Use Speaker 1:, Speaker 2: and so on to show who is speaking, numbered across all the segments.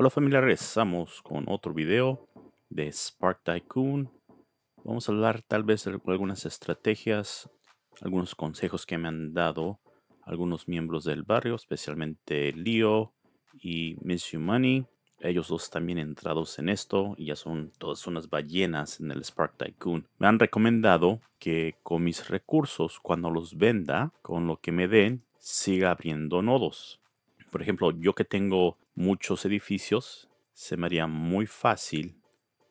Speaker 1: Hola familia, regresamos con otro video de Spark Tycoon. Vamos a hablar tal vez de algunas estrategias, algunos consejos que me han dado algunos miembros del barrio, especialmente Leo y Miss Money. Ellos dos también entrados en esto y ya son todas unas ballenas en el Spark Tycoon. Me han recomendado que con mis recursos, cuando los venda, con lo que me den, siga abriendo nodos. Por ejemplo, yo que tengo muchos edificios, se me haría muy fácil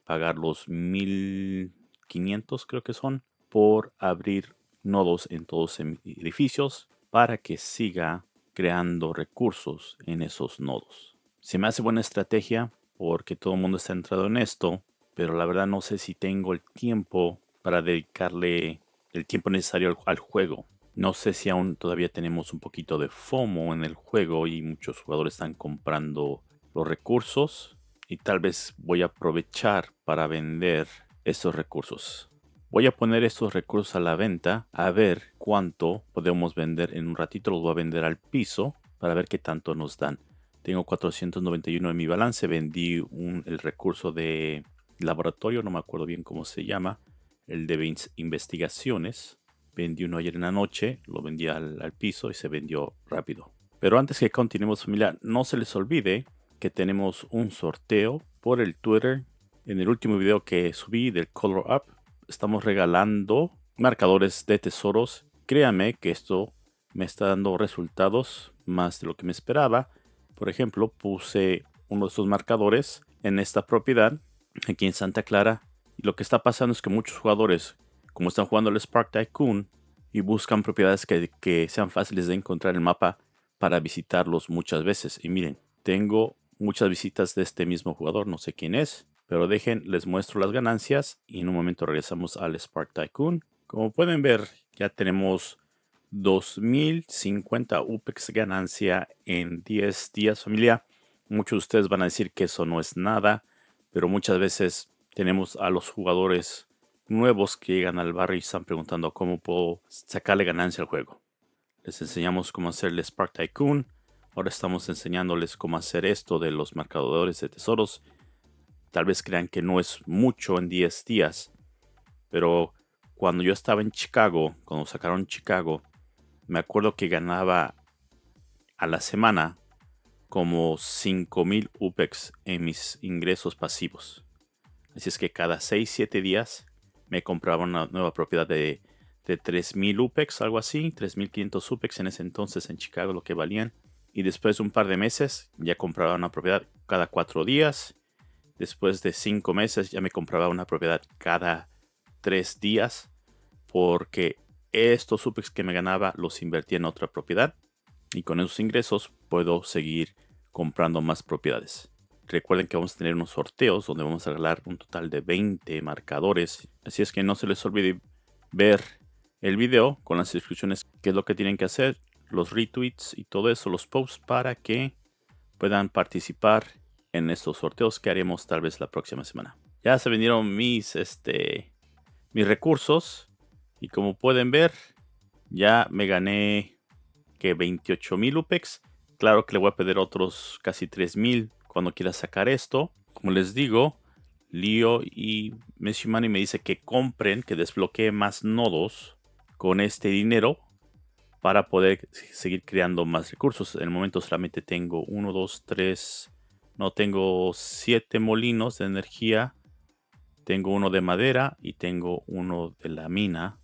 Speaker 1: pagar los 1500 creo que son por abrir nodos en todos edificios para que siga creando recursos en esos nodos. Se me hace buena estrategia porque todo el mundo está entrado en esto, pero la verdad no sé si tengo el tiempo para dedicarle el tiempo necesario al juego. No sé si aún todavía tenemos un poquito de FOMO en el juego y muchos jugadores están comprando los recursos y tal vez voy a aprovechar para vender esos recursos. Voy a poner estos recursos a la venta a ver cuánto podemos vender. En un ratito los voy a vender al piso para ver qué tanto nos dan. Tengo 491 en mi balance. Vendí el recurso de laboratorio, no me acuerdo bien cómo se llama, el de investigaciones vendí uno ayer en la noche, lo vendí al, piso y se vendió rápido. Pero antes que continuemos familia, no se les olvide que tenemos un sorteo por el Twitter. En el último video que subí del Color Up, estamos regalando marcadores de tesoros. Créame que esto me está dando resultados más de lo que me esperaba. Por ejemplo, puse uno de estos marcadores en esta propiedad aquí en Santa Clara. Y lo que está pasando es que muchos jugadores como están jugando el Spark Tycoon y buscan propiedades que, que sean fáciles de encontrar el mapa para visitarlos muchas veces. Y miren, tengo muchas visitas de este mismo jugador, no sé quién es, pero dejen, les muestro las ganancias y en un momento regresamos al Spark Tycoon. Como pueden ver, ya tenemos 2050 UPEX ganancia en 10 días, familia. Muchos de ustedes van a decir que eso no es nada, pero muchas veces tenemos a los jugadores nuevos que llegan al barrio y están preguntando cómo puedo sacarle ganancia al juego. Les enseñamos cómo el Spark Tycoon. Ahora estamos enseñándoles cómo hacer esto de los marcadores de tesoros. Tal vez crean que no es mucho en 10 días, pero cuando yo estaba en Chicago, cuando sacaron Chicago, me acuerdo que ganaba a la semana como 5000 UPEX en mis ingresos pasivos. Así es que cada 6-7 días me compraba una nueva propiedad de, 3.000 UPEX, algo así, 3.500 UPEX en ese entonces en Chicago, lo que valían. Y después de un par de meses ya compraba una propiedad cada cuatro días. Después de cinco meses ya me compraba una propiedad cada tres días. Porque estos UPEX que me ganaba los invertía en otra propiedad. Y con esos ingresos puedo seguir comprando más propiedades. Recuerden que vamos a tener unos sorteos donde vamos a regalar un total de 20 marcadores. Así es que no se les olvide ver el video con las descripciones, qué es lo que tienen que hacer, los retweets y todo eso, los posts para que puedan participar en estos sorteos que haremos tal vez la próxima semana. Ya se vendieron mis, este, mis recursos y como pueden ver ya me gané que 28 mil UPEX. Claro que le voy a pedir otros casi 3,000 mil cuando quiera sacar esto. Como les digo, Leo y Meshimani me dice que compren, que desbloquee más nodos con este dinero para poder seguir creando más recursos. En el momento solamente tengo uno, dos, tres. no tengo siete molinos de energía, tengo uno de madera y tengo uno de la mina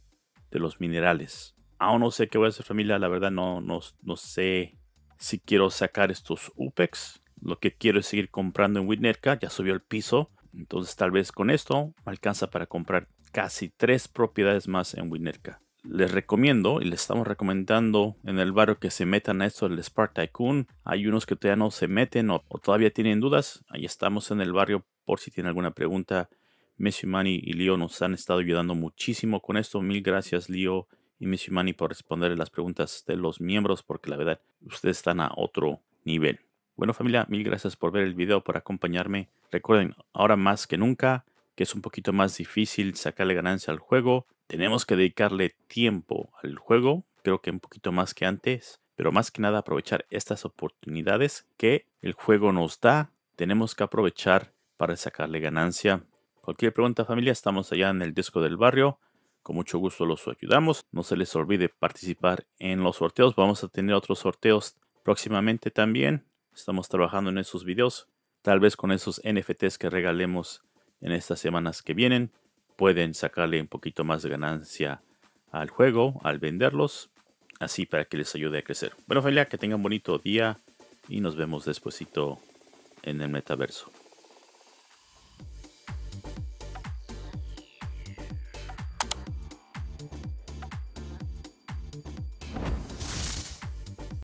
Speaker 1: de los minerales. Aún no sé qué voy a hacer familia, la verdad no, no, no sé si quiero sacar estos UPEX lo que quiero es seguir comprando en Winnerka. ya subió el piso, entonces tal vez con esto alcanza para comprar casi tres propiedades más en Winnerka. Les recomiendo y les estamos recomendando en el barrio que se metan a esto el Spark Tycoon. Hay unos que todavía no se meten o, todavía tienen dudas. Ahí estamos en el barrio por si tienen alguna pregunta. Mani y Leo nos han estado ayudando muchísimo con esto. Mil gracias, Leo y Mishimani, por responder las preguntas de los miembros, porque la verdad, ustedes están a otro nivel. Bueno familia, mil gracias por ver el video, por acompañarme. Recuerden, ahora más que nunca, que es un poquito más difícil sacarle ganancia al juego, tenemos que dedicarle tiempo al juego, creo que un poquito más que antes, pero más que nada aprovechar estas oportunidades que el juego nos da, tenemos que aprovechar para sacarle ganancia. Cualquier pregunta familia, estamos allá en el disco del barrio. Con mucho gusto los ayudamos. No se les olvide participar en los sorteos. Vamos a tener otros sorteos próximamente también. Estamos trabajando en esos videos. Tal vez con esos NFTs que regalemos en estas semanas que vienen, pueden sacarle un poquito más de ganancia al juego, al venderlos, así para que les ayude a crecer. Bueno familia, que tengan bonito día y nos vemos despuesito en el metaverso.